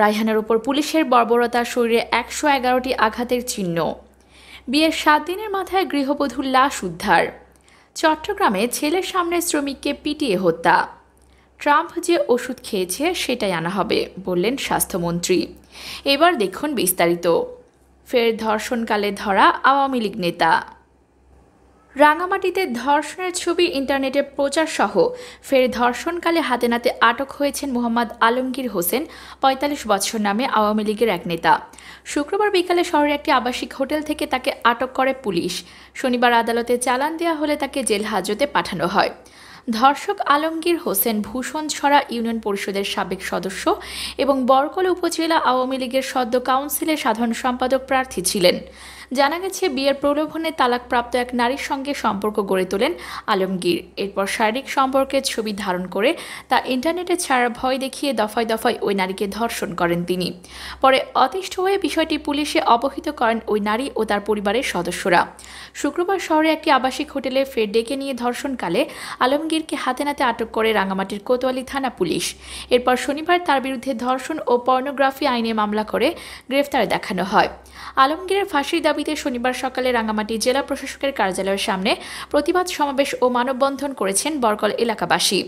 রায়হানের ওপর পুলিশের বর্বরতার শরীরে একশো এগারোটি আঘাতের চিহ্ন বিয়ের সাত দিনের মাথায় গৃহবধূর লাশ উদ্ধার চট্টগ্রামে ছেলের সামনে শ্রমিককে পিটিয়ে হত্যা ট্রাম্প যে ওষুধ খেয়েছে সেটাই আনা হবে বললেন স্বাস্থ্যমন্ত্রী এবার দেখুন বিস্তারিত ফের ধর্ষণকালে ধরা আওয়ামী লীগ নেতা রাঙামাটিতে ধর্ষণের ছবি ইন্টারনেটে প্রচার সহ ফের ধর্ষণকালে হাতে নাতে আটক হয়েছেন মোহাম্মদ আলমগীর হোসেন ৪৫ বছর নামে আওয়ামী লীগের এক নেতা শুক্রবার বিকালে শহরের একটি আবাসিক হোটেল থেকে তাকে আটক করে পুলিশ শনিবার আদালতে চালান দেওয়া হলে তাকে জেল হাজতে পাঠানো হয় ধর্ষক আলমগীর হোসেন ভূষণ ছড়া ইউনিয়ন পরিষদের সাবেক সদস্য এবং বরকল উপজেলা আওয়ামী লীগের সদ্য কাউন্সিলের সাধারণ সম্পাদক প্রার্থী ছিলেন জানা গেছে বিয়ের প্রলোভনে তালাকপ্রাপ্ত এক নারীর সঙ্গে সম্পর্ক গড়ে তোলেন আলমগীর এরপর শারীরিক সম্পর্কের ছবি ধারণ করে তা ইন্টারনেটে ছাড়া ভয় দেখিয়ে দফায় দফায় ওই নারীকে ধর্ষণ করেন তিনি পরে অতিষ্ঠ হয়ে বিষয়টি পুলিশে অবহিত করেন ওই নারী ও তার পরিবারের সদস্যরা শুক্রবার শহরে একটি আবাসিক হোটেলে ফের ডেকে নিয়ে ধর্ষণকালে আলমগীরকে হাতে নাতে আটক করে রাঙামাটির কোতোয়ালি থানা পুলিশ এরপর শনিবার তার বিরুদ্ধে ধর্ষণ ও পর্নোগ্রাফি আইনে মামলা করে গ্রেফতার দেখানো হয় আলমগীরের ফাঁসির দাবিতে শনিবার সকালে রাঙ্গামাটি জেলা প্রশাসকের কার্যালয়ের সামনে প্রতিবাদ সমাবেশ ও মানববন্ধন করেছেন বরকল এলাকাবাসী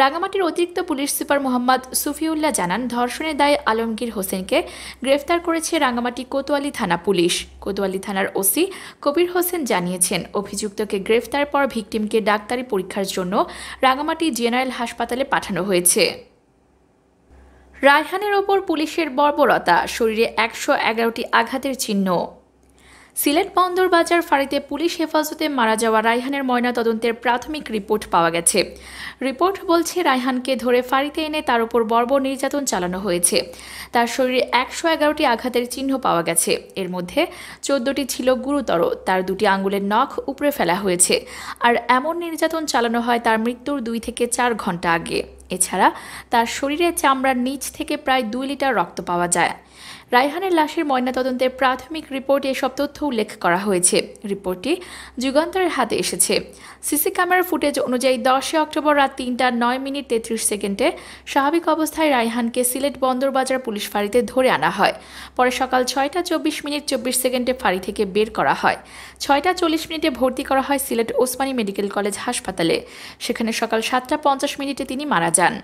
রাঙামাটির অতিরিক্ত পুলিশ সুপার মোহাম্মদ সুফিউল্লাহ জানান ধর্ষণের দায়ে আলমগীর হোসেনকে গ্রেফতার করেছে রাঙামাটি কোতোয়ালি থানা পুলিশ কোতোয়ালি থানার ওসি কবির হোসেন জানিয়েছেন অভিযুক্তকে গ্রেফতার পর ভিকটিমকে ডাক্তারি পরীক্ষার জন্য রাঙামাটি জেনারেল হাসপাতালে পাঠানো হয়েছে রায়হানের ওপর পুলিশের বর্বরতা শরীরে একশো এগারোটি আঘাতের চিহ্ন সিলেট বন্দর বাজার ফাঁড়িতে পুলিশ হেফাজতে মারা যাওয়া রায়হানের ময়না তদন্তের প্রাথমিক রিপোর্ট পাওয়া গেছে রিপোর্ট বলছে রায়হানকে ধরে ফাঁড়িতে এনে তার উপর বর্ব নির্যাতন চালানো হয়েছে তার শরীরে একশো এগারোটি আঘাতের চিহ্ন পাওয়া গেছে এর মধ্যে চোদ্দটি ছিল গুরুতর তার দুটি আঙ্গুলের নখ উপড়ে ফেলা হয়েছে আর এমন নির্যাতন চালানো হয় তার মৃত্যুর দুই থেকে চার ঘন্টা আগে এছাড়া তার শরীরে চামড়ার নিচ থেকে প্রায় দুই লিটার রক্ত পাওয়া যায় রায়হানের লাশের ময়নাতদন্তের প্রাথমিক রিপোর্টে এসব তথ্য উল্লেখ করা হয়েছে রিপোর্টটি যুগান্তরের হাতে এসেছে সিসি ক্যামেরার ফুটেজ অনুযায়ী দশই অক্টোবর রাত তিনটা নয় মিনিট তেত্রিশ সেকেন্ডে স্বাভাবিক অবস্থায় রায়হানকে সিলেট বন্দরবাজার পুলিশ ফাঁড়িতে ধরে আনা হয় পরে সকাল ছয়টা চব্বিশ মিনিট চব্বিশ সেকেন্ডে ফাঁড়ি থেকে বের করা হয় ছয়টা চল্লিশ মিনিটে ভর্তি করা হয় সিলেট ওসমানী মেডিকেল কলেজ হাসপাতালে সেখানে সকাল সাতটা পঞ্চাশ মিনিটে তিনি মারা যান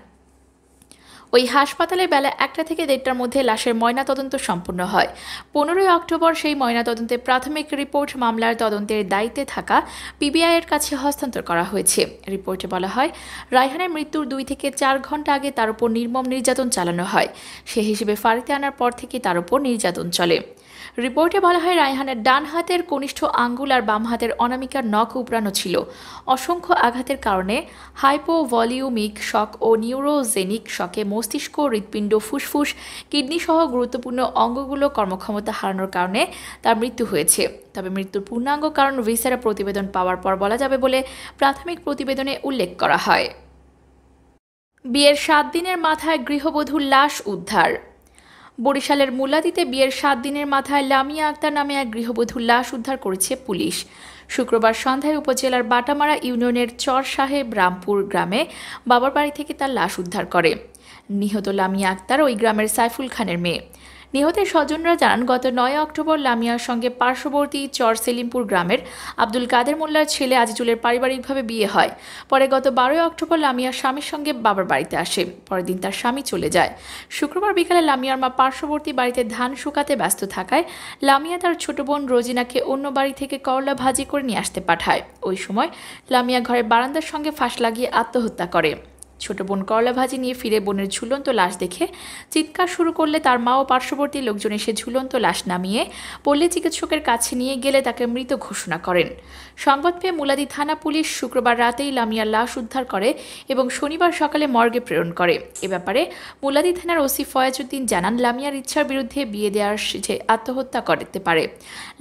ওই হাসপাতালে বেলা একটা থেকে দেড়টার মধ্যে লাশের ময়নাতদন্ত সম্পূর্ণ হয় পনেরোই অক্টোবর সেই ময়নাতদন্তে প্রাথমিক রিপোর্ট মামলার তদন্তের দায়িত্বে থাকা পিবিআইয়ের কাছে হস্তান্তর করা হয়েছে রিপোর্টে বলা হয় রায়হানের মৃত্যুর দুই থেকে চার ঘন্টা আগে তার উপর নির্মম নির্যাতন চালানো হয় সে হিসেবে ফাঁড়িতে আনার পর থেকে তার উপর নির্যাতন চলে রিপোর্টে বলা হয় রায়হানের ডান হাতের কনিষ্ঠ আঙ্গুল আর বাম হাতের অনামিকার নখ উপড়ানো ছিল অসংখ্য আঘাতের কারণে হাইপোভলিউমিক শক ও নিউরোজেনিক শকে মস্তিষ্ক হৃৎপিণ্ড ফুসফুস কিডনিসহ গুরুত্বপূর্ণ অঙ্গগুলো কর্মক্ষমতা হারানোর কারণে তার মৃত্যু হয়েছে তবে মৃত্যুর পূর্ণাঙ্গ কারণ ভিসারা প্রতিবেদন পাওয়ার পর বলা যাবে বলে প্রাথমিক প্রতিবেদনে উল্লেখ করা হয় বিয়ের সাত দিনের মাথায় গৃহবধূর লাশ উদ্ধার বরিশালের মুলাদিতে বিয়ের সাত দিনের মাথায় লামিয়া আক্তার নামে এক গৃহবধূ লাশ উদ্ধার করেছে পুলিশ শুক্রবার সন্ধ্যায় উপজেলার বাটামারা ইউনিয়নের চর সাহেব রামপুর গ্রামে বাবার বাড়ি থেকে তার লাশ উদ্ধার করে নিহত লামিয়া আক্তার ওই গ্রামের সাইফুল খানের মেয়ে নিহতের স্বজনরা জানান গত নয় অক্টোবর লামিয়ার সঙ্গে পার্শ্ববর্তী চর সেলিমপুর গ্রামের আব্দুল কাদের মোল্লার ছেলে আজিজুলের পারিবারিকভাবে বিয়ে হয় পরে গত বারোই অক্টোবর লামিয়ার স্বামীর সঙ্গে বাবার বাড়িতে আসে পরের দিন তার স্বামী চলে যায় শুক্রবার বিকালে লামিয়ার মা পার্শ্ববর্তী বাড়িতে ধান শুকাতে ব্যস্ত থাকায় লামিয়া তার ছোট বোন রোজিনাকে অন্য বাড়ি থেকে করলা ভাজি করে নিয়ে আসতে পাঠায় ওই সময় লামিয়া ঘরের বারান্দার সঙ্গে ফাঁস লাগিয়ে আত্মহত্যা করে ছোট বোন করলা ভাজি নিয়ে ফিরে বোনের ঝুলন্ত লাশ দেখে চিৎকার শুরু করলে তার মা ও পার্শ্ববর্তী লোকজন এসে ঝুলন্ত লাশ নামিয়ে পল্লী চিকিৎসকের কাছে নিয়ে গেলে তাকে মৃত ঘোষণা করেন সংবাদ পেয়ে মুলাদি থানা পুলিশ শুক্রবার রাতেই লামিয়ার লাশ উদ্ধার করে এবং শনিবার সকালে মর্গে প্রেরণ করে এ ব্যাপারে মুলাদি থানার ওসি ফয়াজউদ্দিন জানান লামিয়ার ইচ্ছার বিরুদ্ধে বিয়ে দেওয়ার সে আত্মহত্যা করতে পারে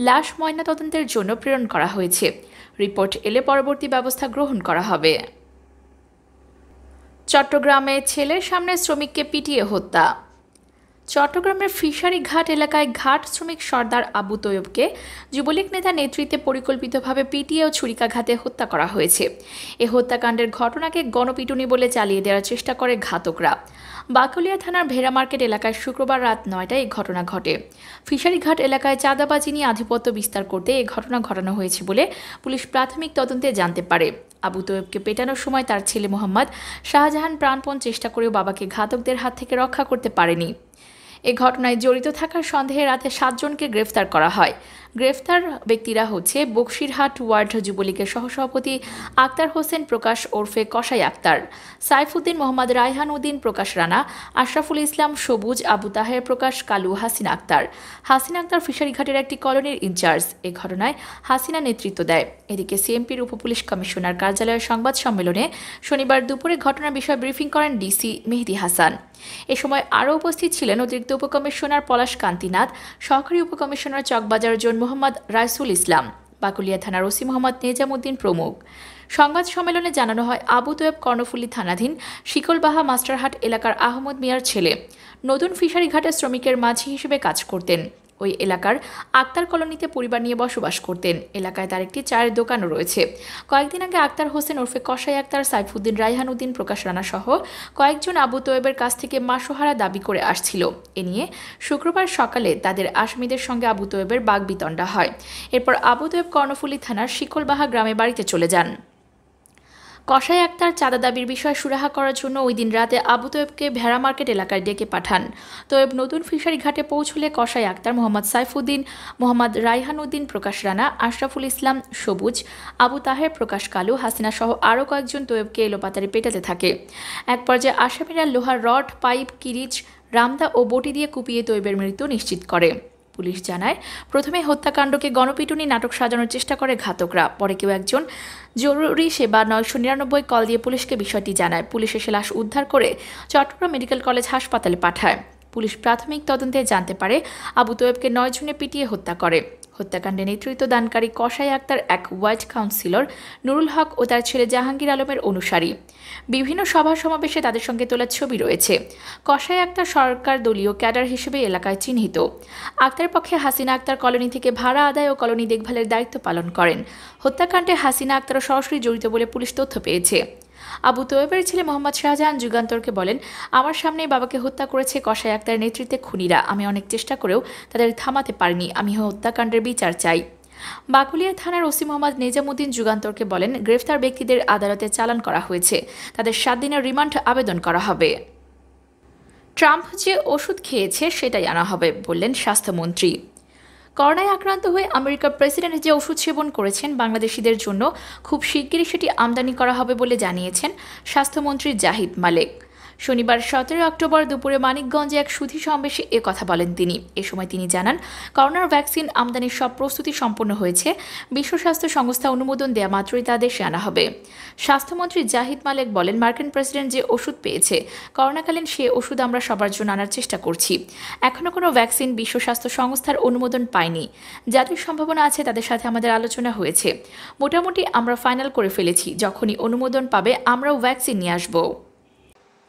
লাশ ময়নাতদন্তের জন্য প্রেরণ করা হয়েছে রিপোর্ট এলে পরবর্তী ব্যবস্থা গ্রহণ করা হবে চট্টগ্রামে ছেলের সামনে শ্রমিককে পিটিয়ে হত্যা চট্টগ্রামের ফিশারি ঘাট এলাকায় ঘাট শ্রমিক সর্দার আবু তৈয়বকে যুবলীগ নেতা নেতৃত্বে পরিকল্পিতভাবে পিটিয়ে ও ছুরিকাঘাতে হত্যা করা হয়েছে এ হত্যাকাণ্ডের ঘটনাকে গণপিটুনি বলে চালিয়ে দেওয়ার চেষ্টা করে ঘাতকরা বাকুলিয়া থানার ভেরা মার্কেট এলাকায় শুক্রবার রাত নয়টায় এই ঘটনা ঘটে ফিশারি ঘাট এলাকায় চাঁদাবাজি নিয়ে আধিপত্য বিস্তার করতে এ ঘটনা ঘটানো হয়েছে বলে পুলিশ প্রাথমিক তদন্তে জানতে পারে আবু তৈবকে পেটানোর সময় তার ছেলে মোহাম্মদ শাহজাহান প্রাণপণ চেষ্টা করেও বাবাকে ঘাতকদের হাত থেকে রক্ষা করতে পারেনি এ ঘটনায় জড়িত থাকার সন্দেহে রাতে সাতজনকে গ্রেফতার করা হয় গ্রেফতার ব্যক্তিরা হচ্ছে বক্সিরহাট ওয়ার্ড যুবলীগের সহসভাপতি আক্তার হোসেন প্রকাশ ওরফে কসাই আক্তার সাইফুদ্দিন মোহাম্মদ রায়হান উদ্দিন প্রকাশ রানা আশরাফুল ইসলাম সবুজ আবু তাহের প্রকাশ কালু হাসিনা আক্তার হাসিনা আক্তার ফিশারিঘাটের একটি কলোনির ইনচার্জ এ ঘটনায় হাসিনা নেতৃত্ব দেয় এদিকে সিএমপির উপপুলিশ কমিশনার কার্যালয়ের সংবাদ সম্মেলনে শনিবার দুপুরে ঘটনার বিষয়ে ব্রিফিং করেন ডিসি মেহেদি হাসান এ সময় আরও উপস্থিত ছিলেন অতিরিক্ত উপকমিশনার পলাশ কান্তিনাথ সহকারী উপকমিশনার চকবাজার জন্ম মোহাম্মদ রাইসুল ইসলাম বাকুলিয়া থানার ওসি মোহাম্মদ নেজামুদ্দিন প্রমুখ সংবাদ সম্মেলনে জানানো হয় আবু তোয়েব কর্ণফুলী থানাধীন শিকলবাহা মাস্টারহাট এলাকার আহমদ মিয়ার ছেলে নতুন ফিশারি শ্রমিকের মাঝি হিসেবে কাজ করতেন ওই এলাকার আক্তার কলোনিতে পরিবার নিয়ে বসবাস করতেন এলাকায় তার একটি চায়ের দোকানও রয়েছে কয়েকদিন আগে আক্তার হোসেন ওরফে কসাই আক্তার সাইফুদ্দিন রাইহান উদ্দিন প্রকাশ রানা সহ কয়েকজন আবু তোয়েবের কাছ থেকে মাসোহারা দাবি করে আসছিল এ নিয়ে শুক্রবার সকালে তাদের আসামিদের সঙ্গে আবু তোয়েবের বাগবিতণ্ডা হয় এরপর আবু তোয়েব কর্ণফুলী থানার শিকলবাহা গ্রামে বাড়িতে চলে যান কসাই আক্তার চাঁদা দাবির বিষয়ে সুরাহা করার জন্য ওই দিন রাতে আবু তোয়েবকে ভেড়া মার্কেট এলাকায় ডেকে পাঠান তোয়েব নতুন ফিশারি ঘাটে পৌঁছলে কসাই আক্তার মোহাম্মদ সাইফুদ্দিন মোহাম্মদ রাইহান উদ্দিন প্রকাশ রানা আশরাফুল ইসলাম সবুজ আবু তাহের প্রকাশ কালু হাসিনা সহ আরও কয়েকজন তোয়েবকে এলোপাতারে পেটাতে থাকে এক পর্যায়ে আসামিরা লোহার রড পাইপ কিরিচ রামদা ও বটি দিয়ে কুপিয়ে তোয়েবের মৃত্যু নিশ্চিত করে পুলিশ জানায় প্রথমে হত্যাকাণ্ডকে গণপিটুনি নাটক সাজানোর চেষ্টা করে ঘাতকরা পরে কেউ একজন জরুরি সেবা নয়শো নিরানব্বই কল দিয়ে পুলিশকে বিষয়টি জানায় পুলিশ এসে লাশ উদ্ধার করে চট্টগ্রাম মেডিকেল কলেজ হাসপাতালে পাঠায় পুলিশ প্রাথমিক তদন্তে জানতে পারে আবু তোয়েবকে নয় জনে পিটিয়ে হত্যা করে হত্যাকাণ্ডে নেতৃত্ব দানকারী কসাই আক্তার এক ওয়ার্ড কাউন্সিলর নুরুল হক ও তার ছেলে জাহাঙ্গীর আলমের অনুসারী বিভিন্ন সভা সমাবেশে তাদের সঙ্গে তোলা ছবি রয়েছে কসাই আক্তার সরকার দলীয় ক্যাডার হিসেবে এলাকায় চিহ্নিত আক্তার পক্ষে হাসিনা আক্তার কলোনি থেকে ভাড়া আদায় ও কলোনি দেখভালের দায়িত্ব পালন করেন হত্যাকাণ্ডে হাসিনা আক্তারও সরাসরি জড়িত বলে পুলিশ তথ্য পেয়েছে আবু তোয়েবের ছেলে মোহাম্মদ শাহজাহান যুগান্তরকে বলেন আমার সামনেই বাবাকে হত্যা করেছে কষাই আক্তার নেতৃত্বে খুনিরা আমি অনেক চেষ্টা করেও তাদের থামাতে পারিনি আমি হত্যাকাণ্ডের বিচার চাই বাকুলিয়া থানার ওসি মোহাম্মদ নেজামুদ্দিন যুগান্তরকে বলেন গ্রেফতার ব্যক্তিদের আদালতে চালান করা হয়েছে তাদের সাত দিনের রিমান্ড আবেদন করা হবে ট্রাম্প যে ওষুধ খেয়েছে সেটাই আনা হবে বললেন স্বাস্থ্যমন্ত্রী করোনায় আক্রান্ত হয়ে আমেরিকার প্রেসিডেন্ট যে ওষুধ সেবন করেছেন বাংলাদেশিদের জন্য খুব শিগগিরই সেটি আমদানি করা হবে বলে জানিয়েছেন স্বাস্থ্যমন্ত্রী জাহিদ মালেক শনিবার সতেরো অক্টোবর দুপুরে মানিকগঞ্জে এক সুধী সমাবেশে এ কথা বলেন তিনি এ সময় তিনি জানান করোনার ভ্যাকসিন আমদানির সব প্রস্তুতি সম্পন্ন হয়েছে বিশ্ব স্বাস্থ্য সংস্থা অনুমোদন দেয়া মাত্রই তা দেশে আনা হবে স্বাস্থ্যমন্ত্রী জাহিদ মালেক বলেন মার্কিন প্রেসিডেন্ট যে ওষুধ পেয়েছে করোনাকালীন সে ওষুধ আমরা সবার জন্য আনার চেষ্টা করছি এখনও কোনো ভ্যাকসিন বিশ্ব স্বাস্থ্য সংস্থার অনুমোদন পায়নি যাদের সম্ভাবনা আছে তাদের সাথে আমাদের আলোচনা হয়েছে মোটামুটি আমরা ফাইনাল করে ফেলেছি যখনই অনুমোদন পাবে আমরাও ভ্যাকসিন নিয়ে আসবো